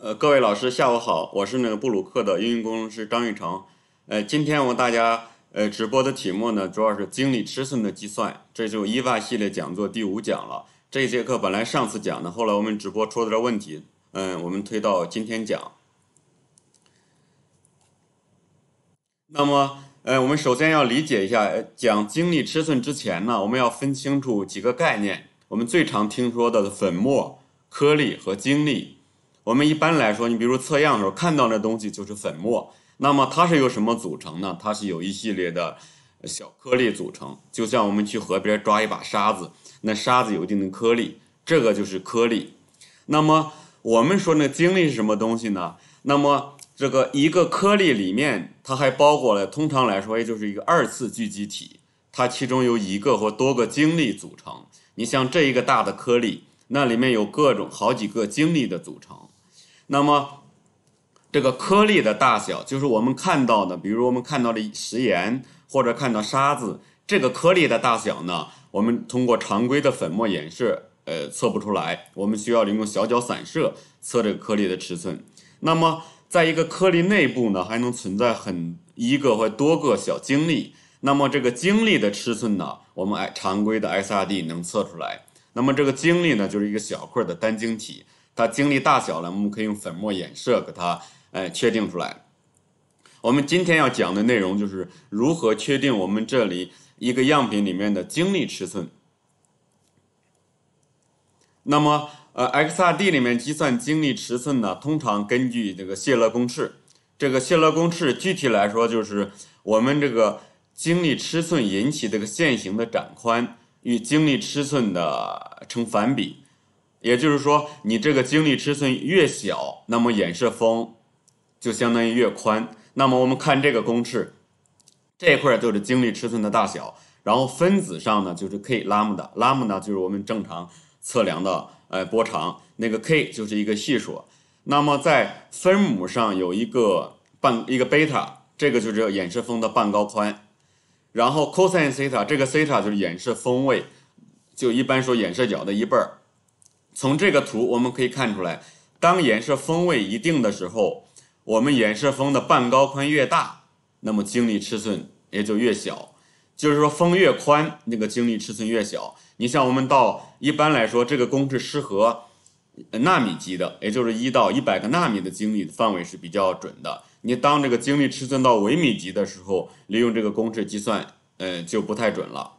呃，各位老师下午好，我是那个布鲁克的应用工程师张玉成。呃，今天我大家呃直播的题目呢，主要是精力尺寸的计算，这是伊 EVA 系列讲座第五讲了。这一节课本来上次讲的，后来我们直播出了点问题，嗯，我们推到今天讲。那么，呃，我们首先要理解一下，讲精力尺寸之前呢，我们要分清楚几个概念。我们最常听说的粉末、颗粒和晶粒。我们一般来说，你比如测样的时候看到那东西就是粉末，那么它是由什么组成呢？它是由一系列的小颗粒组成，就像我们去河边抓一把沙子，那沙子有一定的颗粒，这个就是颗粒。那么我们说那晶粒是什么东西呢？那么这个一个颗粒里面，它还包括了，通常来说也就是一个二次聚集体，它其中有一个或多个晶粒组成。你像这一个大的颗粒，那里面有各种好几个晶粒的组成。那么，这个颗粒的大小就是我们看到的，比如我们看到的食盐或者看到沙子，这个颗粒的大小呢，我们通过常规的粉末衍射，呃，测不出来，我们需要利用小角散射测这个颗粒的尺寸。那么，在一个颗粒内部呢，还能存在很一个或多个小晶粒。那么这个晶粒的尺寸呢，我们按常规的 s r d 能测出来。那么这个晶粒呢，就是一个小块的单晶体。它经历大小呢，我们可以用粉末衍射给它哎确定出来。我们今天要讲的内容就是如何确定我们这里一个样品里面的经历尺寸。那么呃 XRD 里面计算经历尺寸呢，通常根据这个谢勒公式。这个谢勒公式具体来说就是我们这个经历尺寸引起这个线形的展宽与经历尺寸的成反比。也就是说，你这个经历尺寸越小，那么衍射峰就相当于越宽。那么我们看这个公式，这一块就是经历尺寸的大小，然后分子上呢就是 k 拉姆的，拉姆呢就是我们正常测量的呃波长，那个 k 就是一个系数。那么在分母上有一个半一个贝塔，这个就是衍射峰的半高宽。然后 cosine 西塔，这个西塔就是衍射峰位，就一般说衍射角的一半儿。从这个图我们可以看出来，当衍射峰位一定的时候，我们衍射峰的半高宽越大，那么精力尺寸也就越小。就是说，峰越宽，那个精力尺寸越小。你像我们到一般来说，这个公式适合纳米级的，也就是一到一百个纳米的精力范围是比较准的。你当这个精力尺寸到微米级的时候，利用这个公式计算，嗯，就不太准了。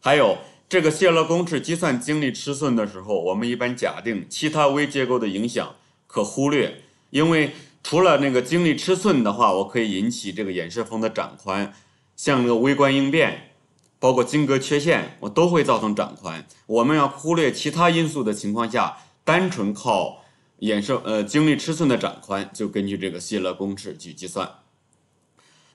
还有。这个泄漏公式计算精力尺寸的时候，我们一般假定其他微结构的影响可忽略，因为除了那个精力尺寸的话，我可以引起这个衍射峰的展宽，像那个微观应变，包括晶格缺陷，我都会造成展宽。我们要忽略其他因素的情况下，单纯靠衍射呃精力尺寸的展宽，就根据这个泄漏公式去计算。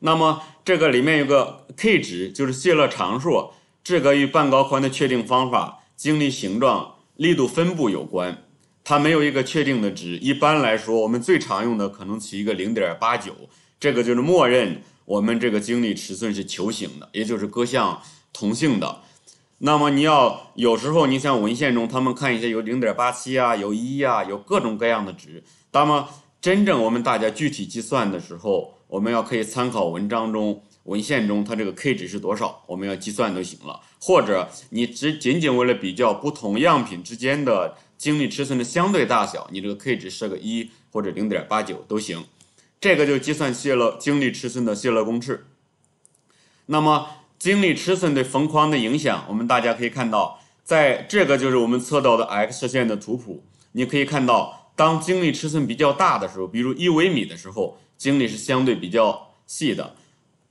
那么这个里面有个 K 值，就是泄漏常数。这个与半高宽的确定方法、经历形状、力度分布有关，它没有一个确定的值。一般来说，我们最常用的可能取一个零点八九，这个就是默认我们这个经历尺寸是球形的，也就是各项同性的。那么你要有时候你像文献中他们看一些有零点八七啊，有一啊，有各种各样的值。那么真正我们大家具体计算的时候，我们要可以参考文章中。文献中，它这个 k 值是多少？我们要计算就行了。或者你只仅仅为了比较不同样品之间的精力尺寸的相对大小，你这个 k 值设个一或者零点八九都行。这个就计算泄漏精力尺寸的泄漏公式。那么精力尺寸对缝框的影响，我们大家可以看到，在这个就是我们测到的 X 线的图谱。你可以看到，当精力尺寸比较大的时候，比如一微米的时候，精力是相对比较细的。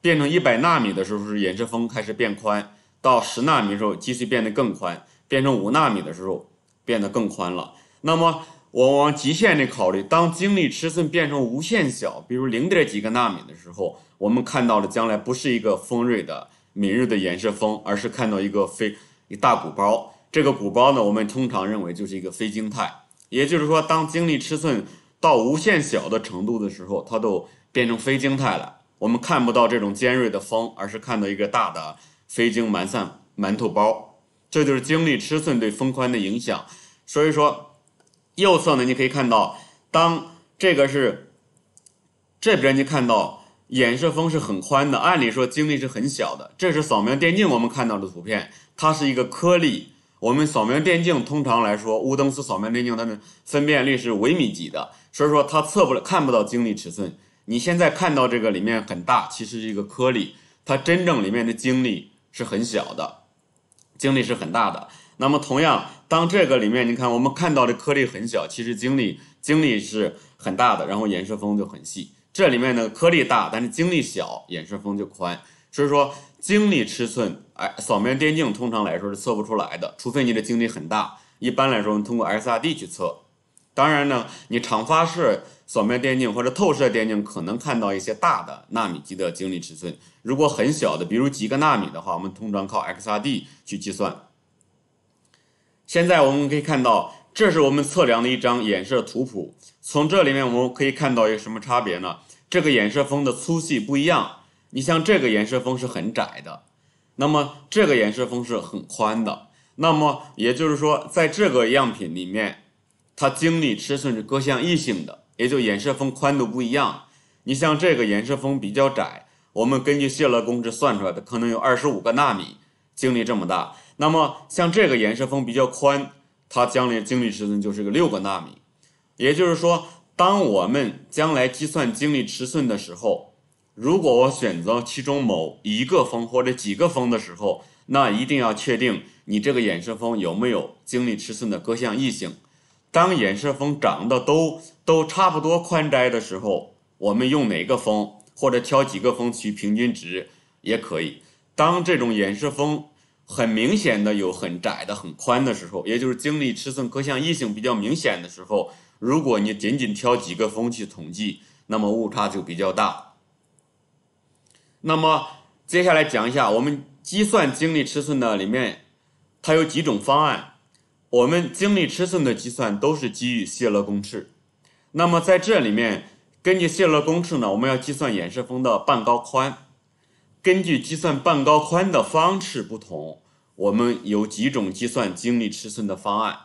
变成一百纳米的时候，是衍射峰开始变宽；到十纳米的时候，继续变得更宽；变成五纳米的时候，变得更宽了。那么，我往极限的考虑，当晶粒尺寸变成无限小，比如零点几个纳米的时候，我们看到了将来不是一个锋锐的敏锐的衍射峰，而是看到一个非一大鼓包。这个鼓包呢，我们通常认为就是一个非晶态。也就是说，当晶粒尺寸到无限小的程度的时候，它都变成非晶态了。我们看不到这种尖锐的风，而是看到一个大的飞晶馒散馒头包，这就是经历尺寸对风宽的影响。所以说，右侧呢，你可以看到，当这个是这边，你看到衍射峰是很宽的，按理说经历是很小的。这是扫描电镜我们看到的图片，它是一个颗粒。我们扫描电镜通常来说，乌登斯扫描电镜它的分辨率是微米级的，所以说它测不了，看不到经历尺寸。你现在看到这个里面很大，其实是一个颗粒，它真正里面的精力是很小的，精力是很大的。那么同样，当这个里面你看我们看到的颗粒很小，其实精力精力是很大的，然后衍射峰就很细。这里面的颗粒大，但是精力小，衍射峰就宽。所以说精力尺寸，哎，扫描电镜通常来说是测不出来的，除非你的精力很大。一般来说，我们通过 s r d 去测。当然呢，你常发式扫描电镜或者透射电镜可能看到一些大的纳米级的晶粒尺寸。如果很小的，比如几个纳米的话，我们通常靠 XRD 去计算。现在我们可以看到，这是我们测量的一张衍射图谱。从这里面我们可以看到一个什么差别呢？这个衍射峰的粗细不一样。你像这个衍射峰是很窄的，那么这个衍射峰是很宽的。那么也就是说，在这个样品里面。它经历尺寸是各项异性的，也就衍射峰宽度不一样。你像这个衍射峰比较窄，我们根据谢勒公式算出来的可能有二十五个纳米经历这么大。那么像这个衍射峰比较宽，它将来经历尺寸就是个六个纳米。也就是说，当我们将来计算经历尺寸的时候，如果我选择其中某一个峰或者几个峰的时候，那一定要确定你这个衍射峰有没有经历尺寸的各项异性。当衍射峰长得都都差不多宽窄的时候，我们用哪个峰或者挑几个峰取平均值也可以。当这种衍射峰很明显的有很窄的、很宽的时候，也就是经历尺寸各项异性比较明显的时候，如果你仅仅挑几个峰去统计，那么误差就比较大。那么接下来讲一下我们计算经历尺寸的里面，它有几种方案。我们精粒尺寸的计算都是基于泄漏公式。那么在这里面，根据泄漏公式呢，我们要计算衍射峰的半高宽。根据计算半高宽的方式不同，我们有几种计算精粒尺寸的方案。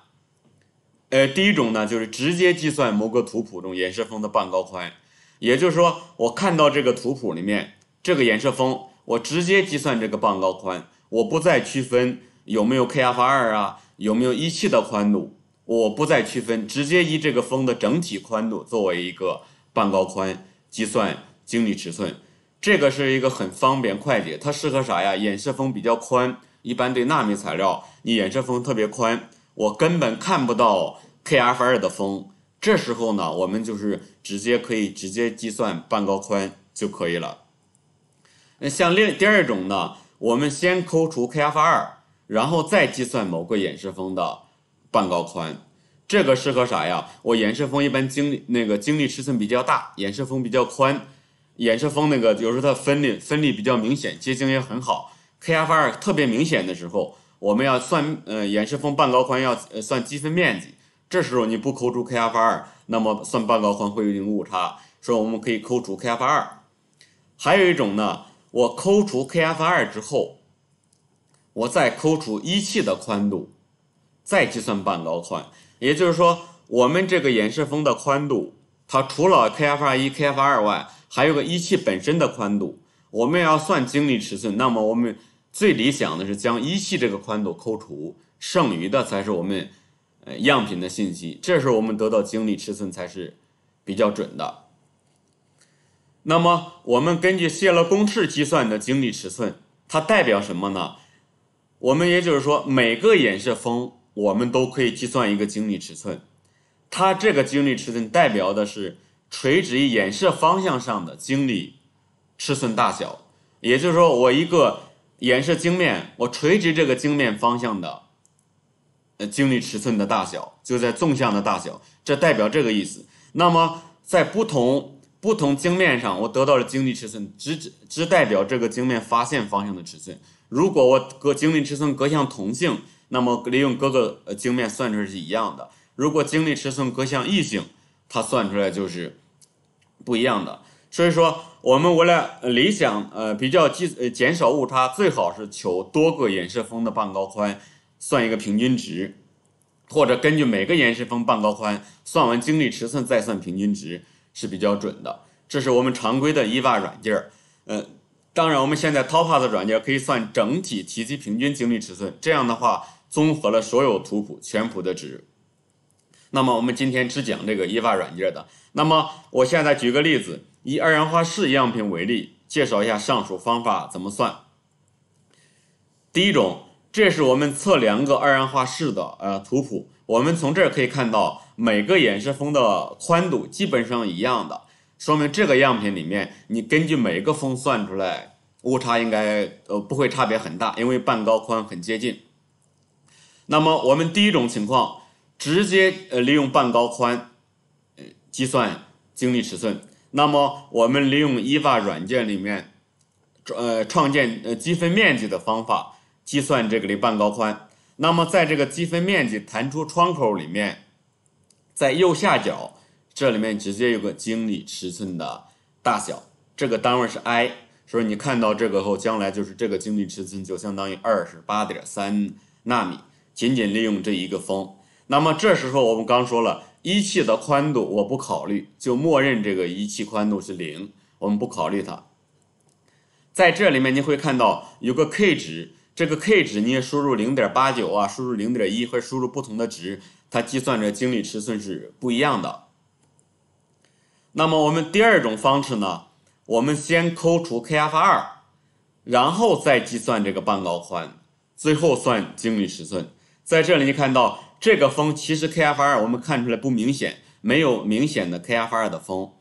呃，第一种呢，就是直接计算某个图谱中衍射峰的半高宽，也就是说，我看到这个图谱里面这个衍射峰，我直接计算这个半高宽，我不再区分有没有 Kf 二啊。有没有仪器的宽度？我不再区分，直接以这个风的整体宽度作为一个半高宽计算经理尺寸。这个是一个很方便快捷，它适合啥呀？衍射风比较宽，一般对纳米材料，你衍射风特别宽，我根本看不到 KF2 的风。这时候呢，我们就是直接可以直接计算半高宽就可以了。那像另第二种呢，我们先扣除 KF2。然后再计算某个衍射峰的半高宽，这个适合啥呀？我衍射峰一般经历那个经历尺寸比较大，衍射峰比较宽，衍射峰那个有时候它分裂分力比较明显，结晶也很好，KFR 二特别明显的时候，我们要算呃衍射峰半高宽要呃、算积分面积，这时候你不扣除 KFR 二，那么算半高宽会有一定误差，说我们可以扣除 KFR 二。还有一种呢，我扣除 KFR 二之后。我再扣除仪器的宽度，再计算半高宽。也就是说，我们这个衍射峰的宽度，它除了 k f 一、k f 二外，还有个仪器本身的宽度。我们要算经历尺寸，那么我们最理想的是将仪器这个宽度扣除，剩余的才是我们呃样品的信息。这时候我们得到经历尺寸才是比较准的。那么我们根据谢了公式计算的经历尺寸，它代表什么呢？我们也就是说，每个衍射峰，我们都可以计算一个精密尺寸。它这个精粒尺寸代表的是垂直于衍射方向上的精粒尺寸大小。也就是说，我一个衍射晶面，我垂直这个晶面方向的呃晶粒尺寸的大小，就在纵向的大小，这代表这个意思。那么在不同不同晶面上，我得到的精粒尺寸只只代表这个晶面发现方向的尺寸。如果我各精力尺寸各项同性，那么利用各个镜面算出来是一样的。如果精力尺寸各项异性，它算出来就是不一样的。所以说，我们为了理想呃比较基呃减少误差，最好是求多个衍射峰的半高宽，算一个平均值，或者根据每个衍射峰半高宽算完精力尺寸再算平均值是比较准的。这是我们常规的伊娃软件儿，嗯。当然，我们现在 t o p a 的软件可以算整体体积平均精密尺寸，这样的话综合了所有图谱全谱的值。那么我们今天只讲这个 E v a 软件的。那么我现在举个例子，以二氧化铈样品为例，介绍一下上述方法怎么算。第一种，这是我们测量个二氧化铈的呃图谱，我们从这儿可以看到每个衍射峰的宽度基本上一样的。说明这个样品里面，你根据每个峰算出来误差应该呃不会差别很大，因为半高宽很接近。那么我们第一种情况，直接呃利用半高宽呃计算经历尺寸。那么我们利用 EVA 软件里面呃创建呃积分面积的方法计算这个的半高宽。那么在这个积分面积弹出窗口里面，在右下角。这里面直接有个经理尺寸的大小，这个单位是 I，所以你看到这个后，将来就是这个经理尺寸就相当于二十八点三纳米。仅仅利用这一个峰，那么这时候我们刚说了一器的宽度，我不考虑，就默认这个一器宽度是零，我们不考虑它。在这里面你会看到有个 k 值，这个 k 值你也输入零点八九啊，输入零点一，或输入不同的值，它计算的经理尺寸是不一样的。那么我们第二种方式呢？我们先扣除 Kf 二，然后再计算这个半高宽，最后算精密尺寸。在这里你看到这个峰，其实 Kf 二我们看出来不明显，没有明显的 Kf 二的峰。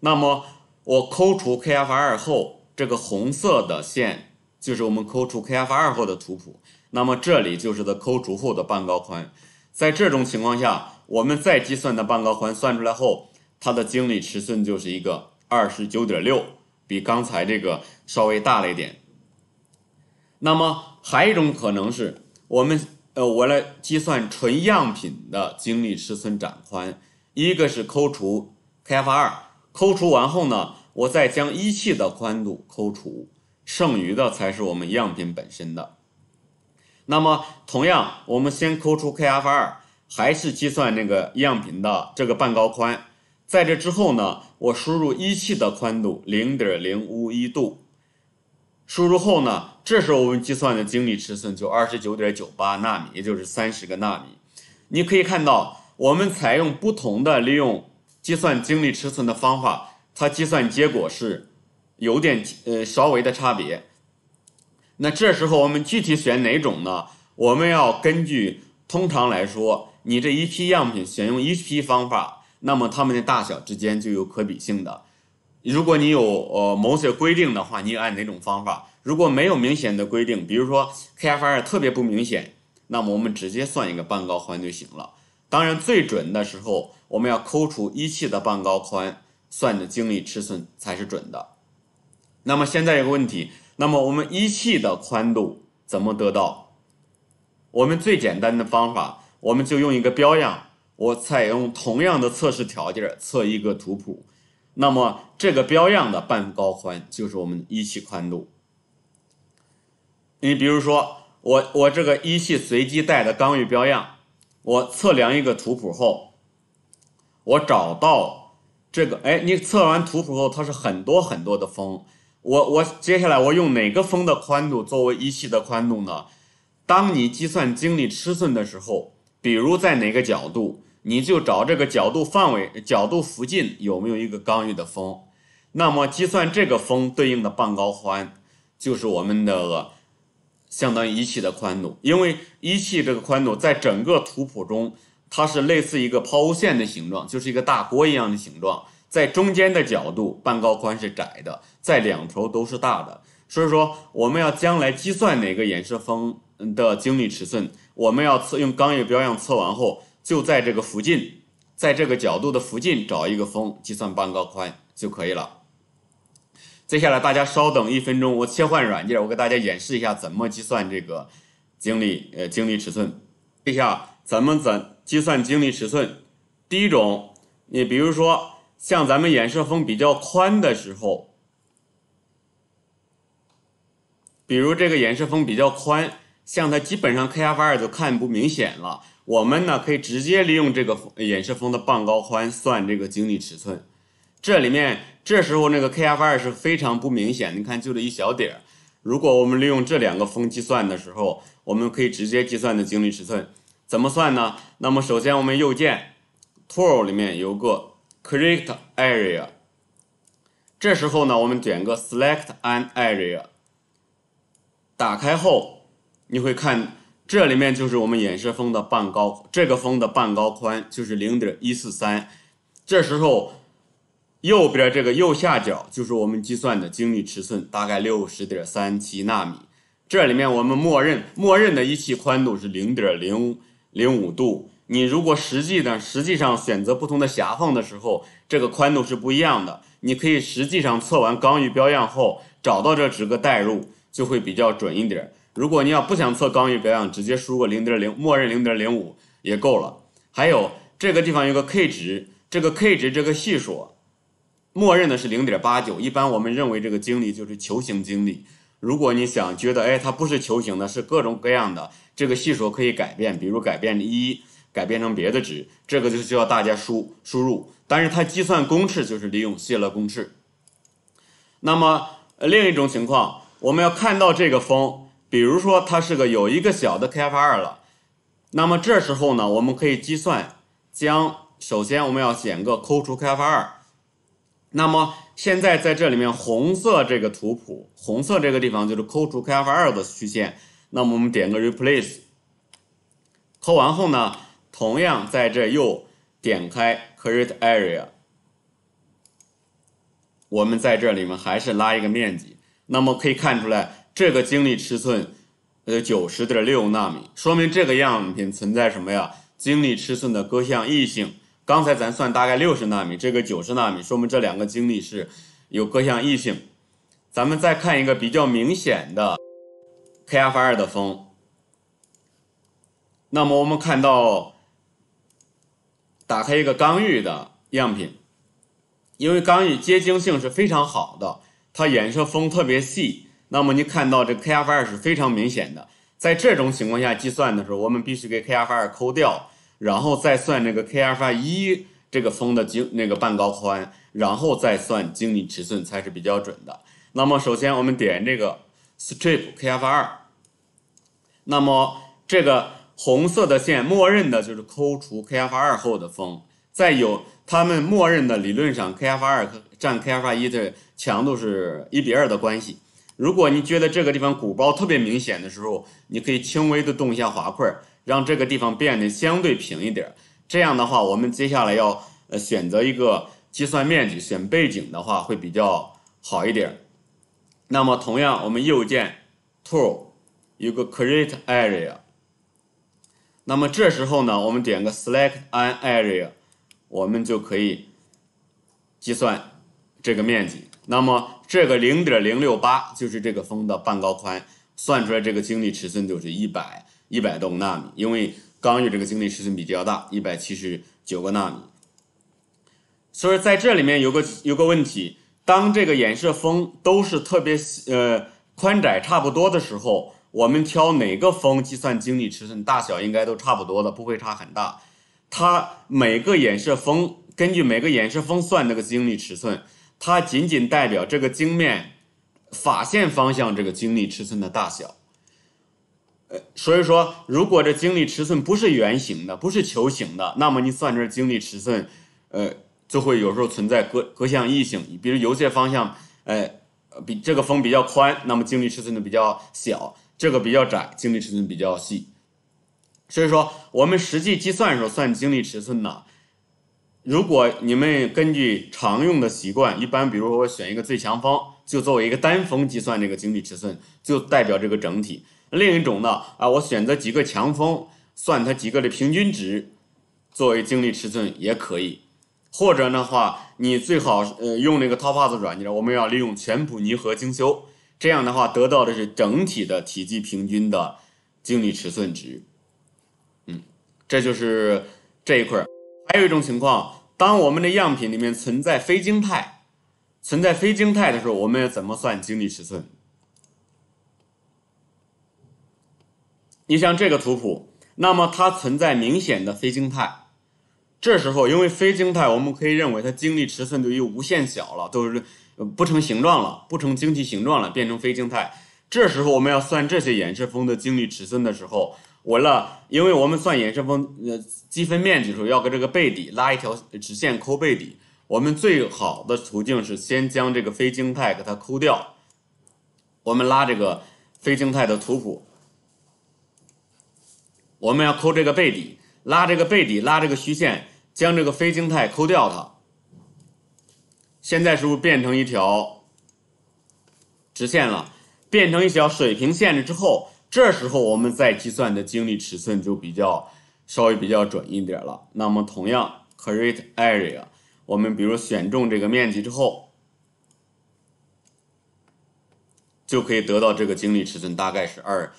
那么我扣除 Kf 二后，这个红色的线就是我们扣除 Kf 二后的图谱。那么这里就是它扣除后的半高宽。在这种情况下，我们再计算的半高宽算出来后。它的晶粒尺寸就是一个二十九点六，比刚才这个稍微大了一点。那么还有一种可能是，我们呃，我来计算纯样品的晶粒尺寸展宽，一个是扣除 Kf 二，扣除完后呢，我再将仪器的宽度扣除，剩余的才是我们样品本身的。那么同样，我们先扣除 Kf 二，还是计算那个样品的这个半高宽。在这之后呢，我输入仪器的宽度零点零五一度，输入后呢，这时候我们计算的晶粒尺寸就二十九点九八纳米，也就是三十个纳米。你可以看到，我们采用不同的利用计算晶粒尺寸的方法，它计算结果是有点呃稍微的差别。那这时候我们具体选哪种呢？我们要根据通常来说，你这一批样品选用一批方法。那么它们的大小之间就有可比性的。如果你有呃某些规定的话，你按哪种方法？如果没有明显的规定，比如说 Kf r 特别不明显，那么我们直接算一个半高宽就行了。当然，最准的时候，我们要扣除一气的半高宽，算的精力尺寸才是准的。那么现在有个问题，那么我们一气的宽度怎么得到？我们最简单的方法，我们就用一个标样。我采用同样的测试条件测一个图谱，那么这个标样的半高宽就是我们一系宽度。你比如说我我这个一系随机带的钢玉标样，我测量一个图谱后，我找到这个哎，你测完图谱后它是很多很多的峰，我我接下来我用哪个峰的宽度作为一系的宽度呢？当你计算经历尺寸的时候，比如在哪个角度？你就找这个角度范围，角度附近有没有一个刚玉的峰？那么计算这个峰对应的半高宽，就是我们的相当于一气的宽度。因为一气这个宽度在整个图谱中，它是类似一个抛物线的形状，就是一个大锅一样的形状。在中间的角度半高宽是窄的，在两头都是大的。所以说，我们要将来计算哪个衍射峰的经体尺寸，我们要测用钢玉标样测完后。就在这个附近，在这个角度的附近找一个峰，计算半高宽就可以了。接下来大家稍等一分钟，我切换软件，我给大家演示一下怎么计算这个经历呃经历尺寸。这下怎么怎计算经历尺寸？第一种，你比如说像咱们衍射峰比较宽的时候，比如这个衍射峰比较宽，像它基本上 KFR 就看不明显了。我们呢可以直接利用这个演示峰的半高宽算这个经历尺寸。这里面这时候那个 K F 二是非常不明显，你看就这一小点儿。如果我们利用这两个峰计算的时候，我们可以直接计算的经历尺寸怎么算呢？那么首先我们右键 Tool 里面有个 Create Area。这时候呢，我们点个 Select an Area。打开后你会看。这里面就是我们衍射峰的半高，这个峰的半高宽就是零点一四三。这时候右边这个右下角就是我们计算的精密尺寸，大概六十点三七纳米。这里面我们默认默认的一期宽度是零点零零五度。你如果实际呢，实际上选择不同的狭缝的时候，这个宽度是不一样的。你可以实际上测完钢玉标样后，找到这值个代入就会比较准一点。如果你要不想测刚玉表氧，直接输个零点零，默认零点零五也够了。还有这个地方有个 K 值，这个 K 值这个系数，默认的是零点八九。一般我们认为这个经历就是球形经历。如果你想觉得哎它不是球形的，是各种各样的，这个系数可以改变，比如改变一，改变成别的值。这个就需要大家输输入，但是它计算公式就是利用谢勒公式。那么另一种情况，我们要看到这个风。比如说，它是个有一个小的 K F 二了，那么这时候呢，我们可以计算，将首先我们要选个扣除 K F 二，那么现在在这里面红色这个图谱，红色这个地方就是扣除 K F 二的曲线，那么我们点个 Replace，扣完后呢，同样在这又点开 Create Area，我们在这里面还是拉一个面积，那么可以看出来。这个晶粒尺寸呃九十点六纳米，说明这个样品存在什么呀？晶粒尺寸的各项异性。刚才咱算大概六十纳米，这个九十纳米说明这两个晶粒是有各项异性。咱们再看一个比较明显的 k f 二的峰。那么我们看到打开一个刚玉的样品，因为刚玉结晶性是非常好的，它衍射峰特别细。那么你看到这 k f r 是非常明显的，在这种情况下计算的时候，我们必须给 k f r 扣掉，然后再算这个 Kf1 这个峰的经那个半高宽，然后再算经济尺寸才是比较准的。那么首先我们点这个 strip k f r 那么这个红色的线默认的就是扣除 Kf2 后的峰，再有他们默认的理论上，Kf2 和占 Kf1 的强度是一比二的关系。如果你觉得这个地方鼓包特别明显的时候，你可以轻微的动一下滑块，让这个地方变得相对平一点。这样的话，我们接下来要呃选择一个计算面积，选背景的话会比较好一点。那么同样，我们右键 Tool 有个 Create Area。那么这时候呢，我们点个 Select an Area，我们就可以计算这个面积。那么这个零点零六八就是这个峰的半高宽，算出来这个晶历尺寸就是一百一百多个纳米，因为刚玉这个晶历尺寸比较大，一百七十九个纳米。所以在这里面有个有个问题，当这个衍射峰都是特别呃宽窄差不多的时候，我们挑哪个峰计算经历尺寸大小应该都差不多的，不会差很大。它每个衍射峰根据每个衍射峰算那个晶历尺寸。它仅仅代表这个晶面法线方向这个晶粒尺寸的大小，呃，所以说如果这经历尺寸不是圆形的，不是球形的，那么你算这经历尺寸，呃，就会有时候存在各各项异性。比如有些方向，呃，比这个风比较宽，那么经历尺寸的比较小；这个比较窄，经历尺寸比较细。所以说，我们实际计算时候算经历尺寸呢。如果你们根据常用的习惯，一般比如说我选一个最强风，就作为一个单峰计算这个经济尺寸，就代表这个整体。另一种呢，啊，我选择几个强峰，算它几个的平均值，作为经粒尺寸也可以。或者的话，你最好呃用那个 Topaz 软件，我们要利用全谱拟合精修，这样的话得到的是整体的体积平均的经济尺寸值。嗯，这就是这一块。还有一种情况，当我们的样品里面存在非晶态，存在非晶态的时候，我们要怎么算晶粒尺寸？你像这个图谱，那么它存在明显的非晶态，这时候因为非晶态，我们可以认为它晶粒尺寸都有无限小了，都是不成形状了，不成晶体形状了，变成非晶态。这时候我们要算这些衍射峰的晶粒尺寸的时候。我了，因为我们算衍生风呃积分面积时候，要跟这个背底拉一条直线抠背底。我们最好的途径是先将这个非晶态给它抠掉。我们拉这个非晶态的图谱，我们要抠这个背底，拉这个背底，拉这个虚线，将这个非晶态抠掉它。现在是不是变成一条直线了？变成一条水平线了之后？这时候我们再计算的精力尺寸就比较稍微比较准一点了。那么同样，create area，我们比如选中这个面积之后，就可以得到这个精力尺寸大概是二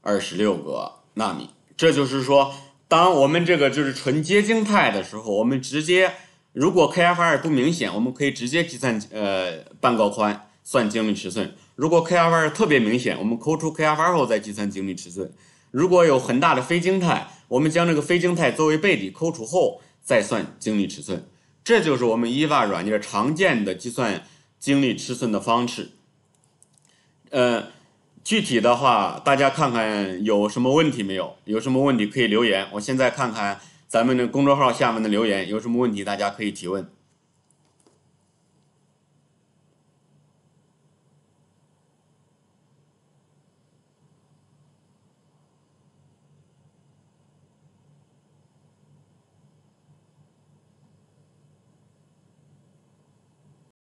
二十六个纳米。这就是说，当我们这个就是纯结晶态的时候，我们直接如果 k f r 不明显，我们可以直接计算呃半高宽。算精密尺寸，如果 k r r 特别明显，我们抠出 k r r 后再计算精密尺寸；如果有很大的非晶态，我们将这个非晶态作为背景抠除后再算精密尺寸。这就是我们 EVA 软件常见的计算精密尺寸的方式。呃，具体的话，大家看看有什么问题没有？有什么问题可以留言。我现在看看咱们的公众号下面的留言，有什么问题大家可以提问。